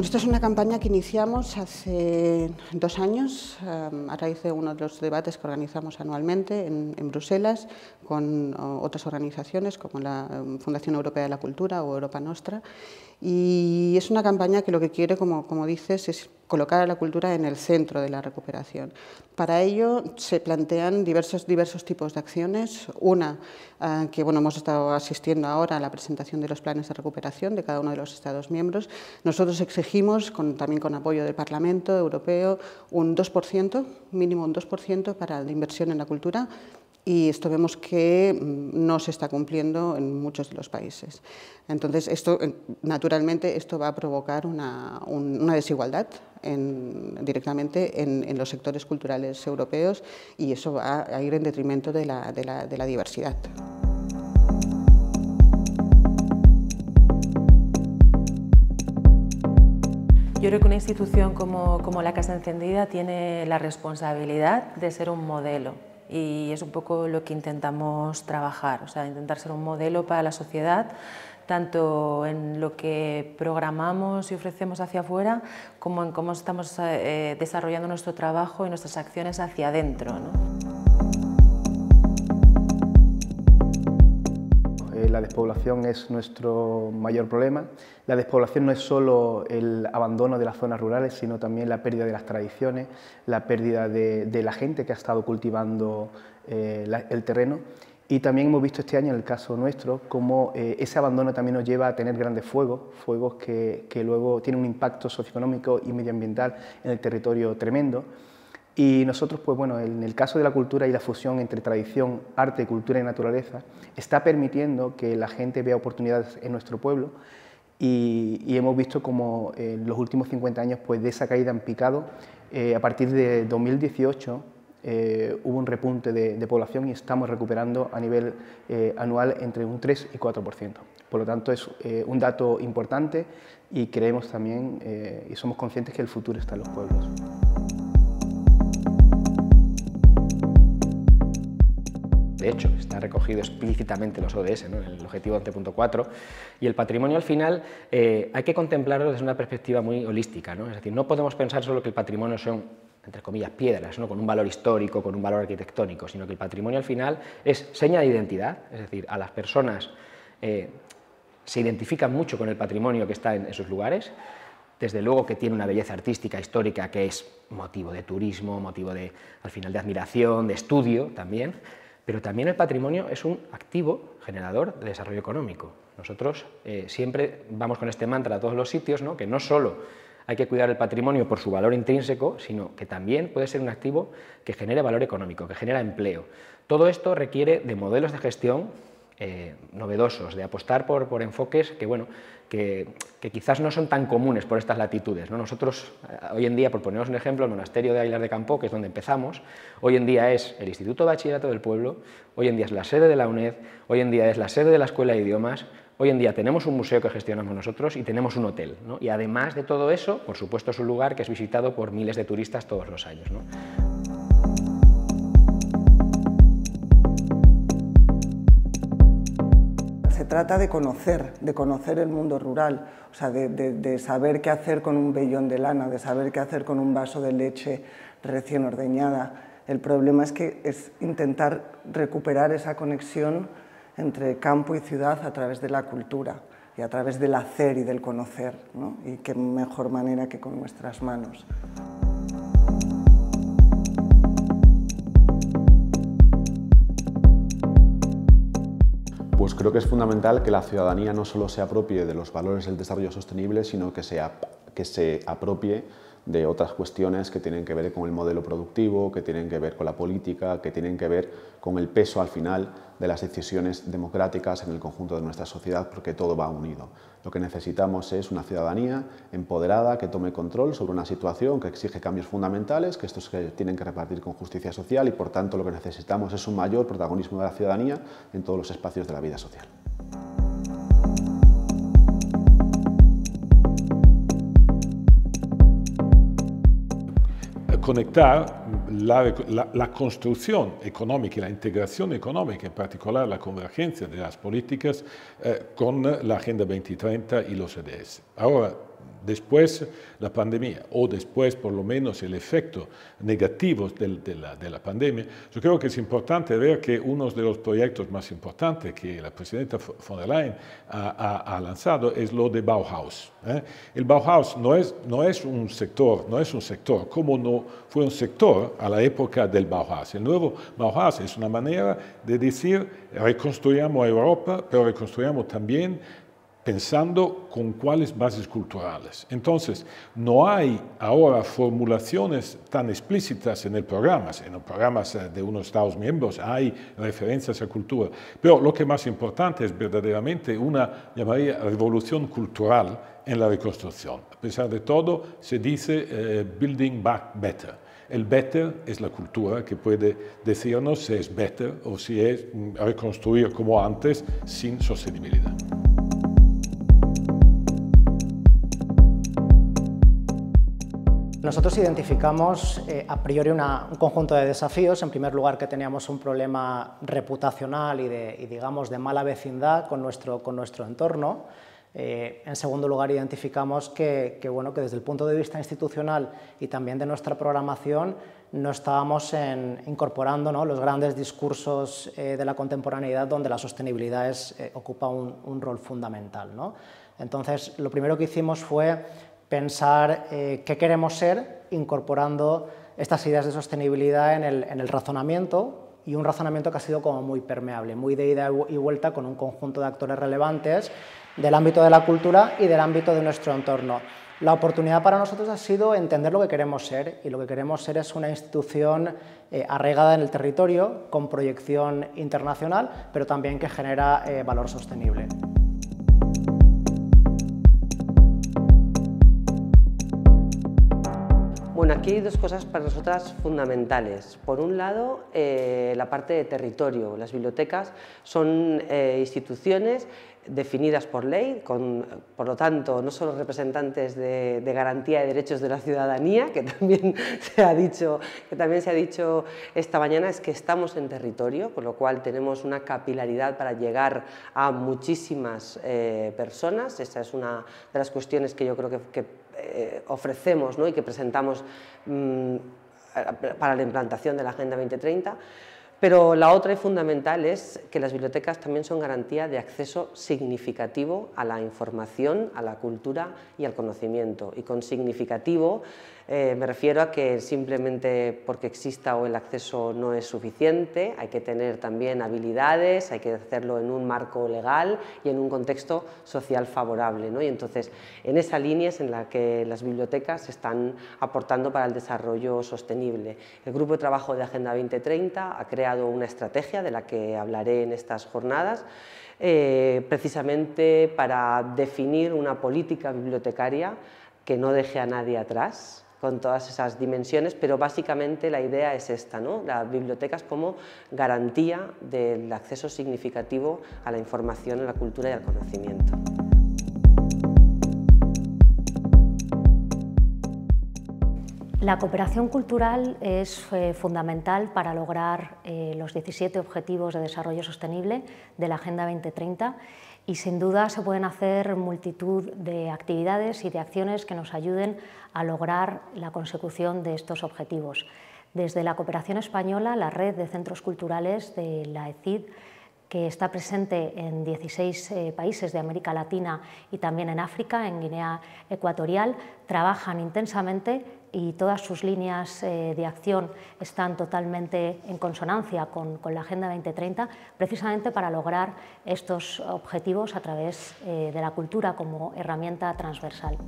esta es una campaña que iniciamos hace dos años em, a raíz de uno de los debates que organizamos anualmente en, en Bruselas con otras organizaciones como la em, Fundación Europea de la Cultura o Europa Nostra y es una campaña que lo que quiere, como, como dices, es colocar a la cultura en el centro de la recuperación. Para ello se plantean diversos, diversos tipos de acciones. Una, ah, que bueno, hemos estado asistiendo ahora a la presentación de los planes de recuperación de cada uno de los Estados miembros. Nosotros exigimos, también con apoyo del Parlamento Europeo, un 2%, mínimo un 2% para la inversión en la cultura y esto vemos que mm, no se está cumpliendo en muchos de los países. Entonces, esto, eh, naturalmente, esto va a provocar una, desigualdad directamente en, los sectores culturales europeos y eso va a ir en detrimento de la, diversidad. Yo creo que una institución como la Casa Encendida tiene la responsabilidad de ser un modelo y es un poco lo que intentamos trabajar, o sea, intentar ser un modelo para la sociedad tanto en lo que programamos y ofrecemos hacia afuera, como en cómo estamos eh, desarrollando nuestro trabajo y nuestras acciones hacia adentro. La despoblación es nuestro mayor problema. La despoblación no es solo el abandono de las zonas rurales, sino también la pérdida de las tradiciones, la pérdida de, la gente que ha estado cultivando eh, el terreno. Y también hemos visto este año, en el caso nuestro, cómo eh, ese abandono también nos lleva a tener grandes fuegos, fuegos que luego tienen un impacto socioeconómico y medioambiental en el territorio tremendo. Y nosotros, pues en el caso de la cultura y la fusión entre tradición, arte, cultura y naturaleza, está permitiendo que la gente vea oportunidades en nuestro pueblo y, hemos visto como eh, en los últimos 50 años, pues de esa caída en picado, eh, a partir de 2018 eh, hubo un repunte de, población y estamos recuperando a nivel anual entre un 3 y 4%. Por lo tanto, es un dato importante y creemos también y somos conscientes que el futuro está en los pueblos. De hecho, está recogido explícitamente en los ODS, en el objetivo 11.4. Y el patrimonio al final eh, hay que contemplarlo desde una perspectiva muy holística. ¿no? Es decir, no podemos pensar solo que el patrimonio son entre comillas, piedras, con un valor histórico, con un valor arquitectónico, sino que el patrimonio al final es seña de identidad, es decir, a las personas eh, se identifican mucho con el patrimonio que está en, esos lugares, desde luego que tiene una belleza artística, histórica, que es motivo de turismo, motivo de, al final de admiración, de estudio también, pero también el patrimonio es un activo generador de desarrollo económico. Nosotros eh, siempre vamos con este mantra a todos los sitios, ¿no? que no solo hay que cuidar el patrimonio por su valor intrínseco, sino que también puede ser un activo que genere valor económico, que genera empleo. Todo esto requiere de modelos de gestión eh, novedosos, de apostar por, por enfoques que, bueno, que, quizás no son tan comunes por estas latitudes. ¿no? Nosotros, eh, hoy en día, por poneros un ejemplo, el monasterio de Aguilar de Campo, que es donde empezamos, hoy en día es el Instituto de Bachillerato del Pueblo, hoy en día es la sede de la UNED, hoy en día es la sede de la Escuela de Idiomas, Hoy en día tenemos un museo que gestionamos nosotros y tenemos un hotel. Y además de todo eso, por supuesto es un lugar que es visitado por miles de turistas todos los años. trata de conocer, de conocer el mundo rural, o sea, de, saber qué hacer con un vellón de lana, de saber qué hacer con un vaso de leche recién ordeñada. El problema es que es intentar recuperar esa conexión entre campo y ciudad a través de la cultura y a través del hacer y del conocer, ¿no? y qué mejor manera que con nuestras manos. Pues creo que es fundamental que la ciudadanía no solo se apropie de los valores del desarrollo sostenible, sino que que se apropie de otras cuestiones que tienen que ver con el modelo productivo, que tienen que ver con la política, que tienen que ver con el peso al final de las decisiones democráticas en el conjunto de nuestra sociedad, porque todo va unido. Lo que necesitamos es una ciudadanía empoderada que tome control sobre una situación que exige cambios fundamentales, que estos se tienen que repartir con justicia social y, por tanto, lo que necesitamos es un mayor protagonismo de la ciudadanía en todos los espacios de la vida social. conectar la, construcción económica y la integración económica, en particular la convergencia de las políticas, eh, con la Agenda 2030 y los EDS. Después la pandemia, o después por lo menos el efecto negativo de, la, pandemia, yo creo que es importante ver que uno de los proyectos más importantes que la presidenta von der Leyen ha, lanzado es lo de Bauhaus. ¿eh? El Bauhaus no es, no es un sector, no es un sector, como no fue un sector a la época del Bauhaus. El nuevo Bauhaus es una manera de decir, reconstruyamos Europa, pero reconstruyamos también pensando con cuáles bases culturales. Entonces, no hay ahora formulaciones tan explícitas en el programa, en los programas eh, de unos Estados miembros hay referencias a cultura, pero lo que más importante es verdaderamente una, llamaría, revolución cultural en la reconstrucción. A pesar de todo, se dice eh, building back better. El better es la cultura que puede decirnos si es better o si es mm, reconstruir como antes sin sostenibilidad. Nosotros identificamos eh, a priori un conjunto de desafíos. En primer lugar, que teníamos un problema reputacional y, de, digamos, de mala vecindad con nuestro, con nuestro entorno. Eh, en segundo lugar, identificamos que, bueno, que desde el punto de vista institucional y también de nuestra programación no estábamos en, incorporando los grandes discursos eh, de la contemporaneidad donde la sostenibilidad es, ocupa un, rol fundamental. Entonces, lo primero que hicimos fue pensar eh, qué queremos ser incorporando estas ideas de sostenibilidad en el, razonamiento y un razonamiento que ha sido como muy permeable, muy de ida y vuelta con un conjunto de actores relevantes del ámbito de la cultura y del ámbito de nuestro entorno. La oportunidad para nosotros ha sido entender lo que queremos ser y lo que queremos ser es una institución eh, arraigada en el territorio, con proyección internacional, pero también que genera eh, valor sostenible. aquí hay dos cosas para nosotras fundamentales. Por un lado, eh, la parte de territorio. Las bibliotecas son eh, instituciones definidas por ley, con, por lo tanto, no solo representantes de, garantía de derechos de la ciudadanía, que también, se ha dicho, que también se ha dicho esta mañana, es que estamos en territorio, por lo cual tenemos una capilaridad para llegar a muchísimas eh, personas. Esa es una de las cuestiones que yo creo que eh, ofrecemos ¿no? y que presentamos mm, para la implantación de la Agenda 2030. Pero la otra y fundamental es que las bibliotecas también son garantía de acceso significativo a la información, a la cultura y al conocimiento. Y con significativo eh, me refiero a que simplemente porque exista o el acceso no es suficiente, hay que tener también habilidades, hay que hacerlo en un marco legal y en un contexto social favorable. Y entonces, en esa línea es en la que las bibliotecas están aportando para el desarrollo sostenible. El Grupo de Trabajo de Agenda 2030 ha creado una estrategia de la que hablaré en estas jornadas, eh, precisamente para definir una política bibliotecaria que no deje a nadie atrás, con todas esas dimensiones, pero básicamente la idea es esta, ¿no? las bibliotecas como garantía del acceso significativo a la información, a la cultura y al conocimiento. La cooperación cultural es eh, fundamental para lograr eh, los 17 Objetivos de Desarrollo Sostenible de la Agenda 2030 y sin duda se pueden hacer multitud de actividades y de acciones que nos ayuden a lograr la consecución de estos objetivos. Desde la cooperación española, la red de centros culturales de la ECID, que está presente en 16 eh, países de América Latina y también en África, en Guinea Ecuatorial, trabajan intensamente y todas sus líneas eh, de acción están totalmente en consonancia con, la Agenda 2030, precisamente para lograr estos objetivos a través eh, de la cultura como herramienta transversal.